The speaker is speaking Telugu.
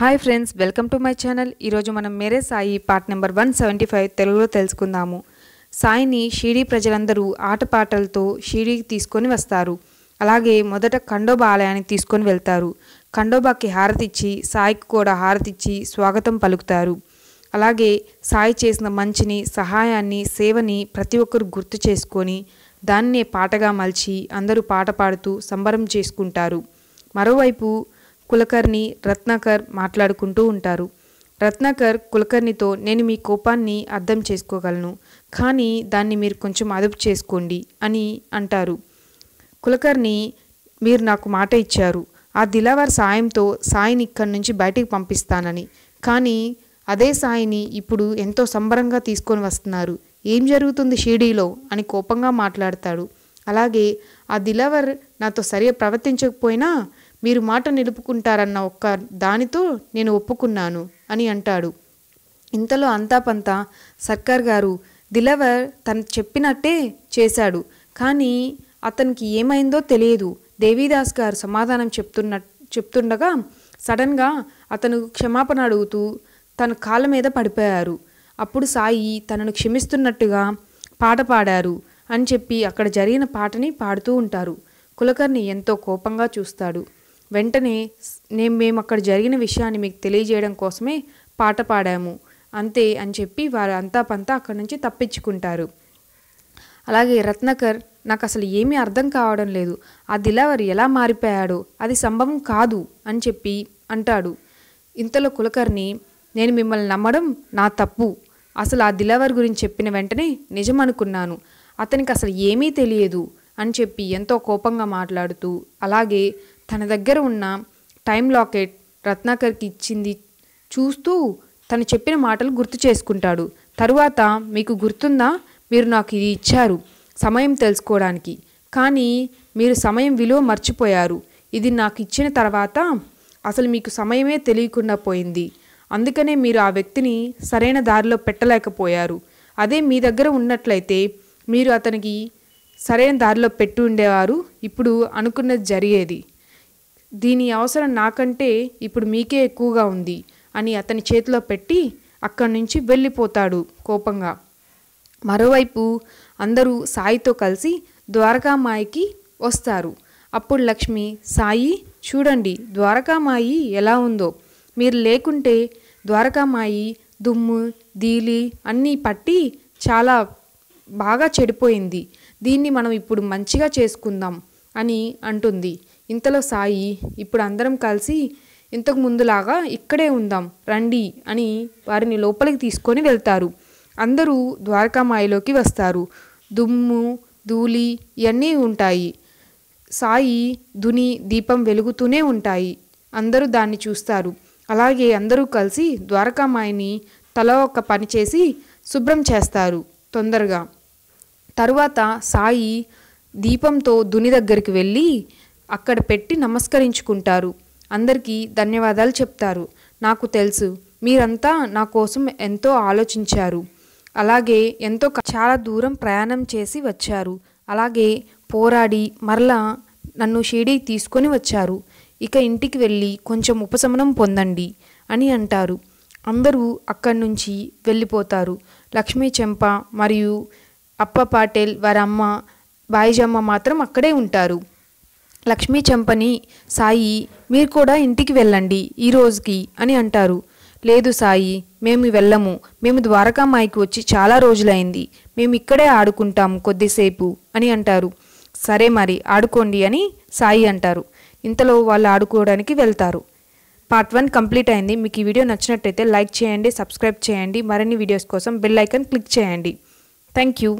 hi friends welcome to my channel ఈరోజు మనం Mere Sai part number one seventy five తెలుగులో తెలుసుకుందాము సాయిని షిడీ ప్రజలందరూ ఆటపాటలతో షిడీకి తీసుకొని వస్తారు అలాగే మొదట ఖండోబా ఆలయానికి తీసుకొని వెళ్తారు ఖండోబాకి హారతిచ్చి సాయికి కూడా హారతిచ్చి స్వాగతం పలుకుతారు అలాగే సాయి చేసిన మంచిని సహాయాన్ని సేవని ప్రతి ఒక్కరు గుర్తు చేసుకొని దాన్నే పాటగా మలిచి అందరూ పాట పాడుతూ సంబరం చేసుకుంటారు మరోవైపు కులకర్ణి రత్నాకర్ మాట్లాడుకుంటూ ఉంటారు రత్నాకర్ కులకర్ణితో నేను మీ కోపాన్ని అర్థం చేసుకోగలను కానీ దాన్ని మీరు కొంచెం అదుపు చేసుకోండి అని అంటారు కులకర్ణి మీరు నాకు మాట ఇచ్చారు ఆ దిలావర్ సాయంతో సాయిని ఇక్కడి నుంచి బయటికి పంపిస్తానని కానీ అదే సాయిని ఇప్పుడు ఎంతో సంబరంగా తీసుకొని వస్తున్నారు ఏం జరుగుతుంది షీడీలో అని కోపంగా మాట్లాడతాడు అలాగే ఆ దిలావర్ నాతో సరిగా ప్రవర్తించకపోయినా మీరు మాట నిలుపుకుంటారన్న ఒక్క దానితో నేను ఒప్పుకున్నాను అని అంటాడు ఇంతలో అంతాపంతా సర్కార్ గారు దిలవర్ తను చెప్పినట్టే చేశాడు కానీ అతనికి ఏమైందో తెలియదు దేవీదాస్ గారు సమాధానం చెప్తున్న చెప్తుండగా సడన్గా అతను క్షమాపణ అడుగుతూ తన కాళ్ళ మీద పడిపోయారు అప్పుడు సాయి తనను క్షమిస్తున్నట్టుగా పాట పాడారు అని చెప్పి అక్కడ జరిగిన పాటని పాడుతూ ఉంటారు కులకర్ణి ఎంతో కోపంగా చూస్తాడు వెంటనే నేను మేము అక్కడ జరిగిన విషయాన్ని మీకు తెలియజేయడం కోసమే పాట పాడాము అంతే అని చెప్పి వారు అంతా పంతా అక్కడి నుంచి తప్పించుకుంటారు అలాగే రత్నకర్ నాకు అసలు ఏమీ అర్థం కావడం లేదు ఆ దిలావరి ఎలా మారిపోయాడు అది సంభవం కాదు అని చెప్పి అంటాడు ఇంతలో కులకర్ణి నేను మిమ్మల్ని నమ్మడం నా తప్పు అసలు ఆ దిలావర్ గురించి చెప్పిన వెంటనే నిజం అనుకున్నాను అతనికి అసలు ఏమీ తెలియదు అని చెప్పి ఎంతో కోపంగా మాట్లాడుతూ అలాగే తన దగ్గర ఉన్న టైం లాకెట్ రత్నాకర్కి ఇచ్చింది చూస్తూ తను చెప్పిన మాటలు గుర్తు చేసుకుంటాడు తరువాత మీకు గుర్తుందా మీరు నాకు ఇది ఇచ్చారు సమయం తెలుసుకోవడానికి కానీ మీరు సమయం విలువ మర్చిపోయారు ఇది నాకు ఇచ్చిన తర్వాత అసలు మీకు సమయమే తెలియకుండా పోయింది అందుకనే మీరు ఆ వ్యక్తిని సరైన దారిలో పెట్టలేకపోయారు అదే మీ దగ్గర ఉన్నట్లయితే మీరు అతనికి సరైన దారిలో పెట్టి ఉండేవారు ఇప్పుడు అనుకున్నది జరిగేది దీని అవసరం నాకంటే ఇప్పుడు మీకే ఎక్కువగా ఉంది అని అతని చేతిలో పెట్టి అక్కడి నుంచి వెళ్ళిపోతాడు కోపంగా మరోవైపు అందరూ సాయితో కలిసి ద్వారకామాయికి వస్తారు అప్పుడు లక్ష్మి సాయి చూడండి ద్వారకామాయి ఎలా ఉందో మీరు లేకుంటే ద్వారకామాయి దుమ్ము దీలి అన్నీ పట్టి చాలా బాగా చెడిపోయింది దీన్ని మనం ఇప్పుడు మంచిగా చేసుకుందాం అని అంటుంది ఇంతలో సాయి ఇప్పుడు అందరం కలిసి ఇంతకు ముందులాగా ఇక్కడే ఉందాం రండి అని వారిని లోపలికి తీసుకొని వెళ్తారు అందరూ ద్వారకామాయిలోకి వస్తారు దుమ్ము ధూళి ఇవన్నీ ఉంటాయి సాయి దుని దీపం వెలుగుతూనే ఉంటాయి అందరూ దాన్ని చూస్తారు అలాగే అందరూ కలిసి ద్వారకామాయిని తల ఒక పని చేసి శుభ్రం చేస్తారు తొందరగా తరువాత సాయి దీపంతో దుని దగ్గరికి వెళ్ళి అక్కడ పెట్టి నమస్కరించుకుంటారు అందరికీ ధన్యవాదాలు చెప్తారు నాకు తెలుసు మీరంతా నా కోసం ఎంతో ఆలోచించారు అలాగే ఎంతో చాలా దూరం ప్రయాణం చేసి వచ్చారు అలాగే పోరాడి మరలా నన్ను షిరిడి తీసుకొని వచ్చారు ఇక ఇంటికి వెళ్ళి కొంచెం ఉపశమనం పొందండి అని అంటారు అందరూ అక్కడి నుంచి వెళ్ళిపోతారు లక్ష్మీ చెంప మరియు అప్ప పాటేల్ వారి అమ్మ బాయిజమ్మ మాత్రం అక్కడే ఉంటారు లక్ష్మీ చంపని సాయి మీరు కూడా ఇంటికి వెళ్ళండి ఈ రోజుకి అని అంటారు లేదు సాయి మేము వెళ్ళము మేము ద్వారకామాయికి వచ్చి చాలా రోజులైంది మేము ఇక్కడే ఆడుకుంటాం కొద్దిసేపు అని అంటారు సరే మరి ఆడుకోండి అని సాయి అంటారు ఇంతలో వాళ్ళు ఆడుకోవడానికి వెళ్తారు పార్ట్ వన్ కంప్లీట్ అయింది మీకు ఈ వీడియో నచ్చినట్టయితే లైక్ చేయండి సబ్స్క్రైబ్ చేయండి మరిన్ని వీడియోస్ కోసం బెల్ ఐకన్ క్లిక్ చేయండి థ్యాంక్ యూ